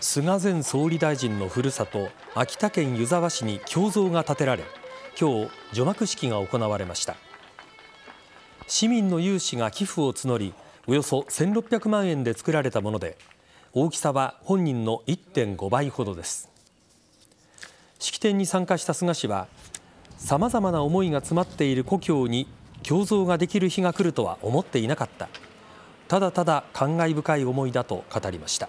菅前総理大臣のふるさと秋田県湯沢市に胸像が建てられ今日、除幕式が行われました市民の有志が寄付を募りおよそ1600万円で作られたもので大きさは本人の1.5倍ほどです式典に参加した菅氏は様々な思いが詰まっている故郷に胸像ができる日が来るとは思っていなかったただただ感慨深い思いだと語りました。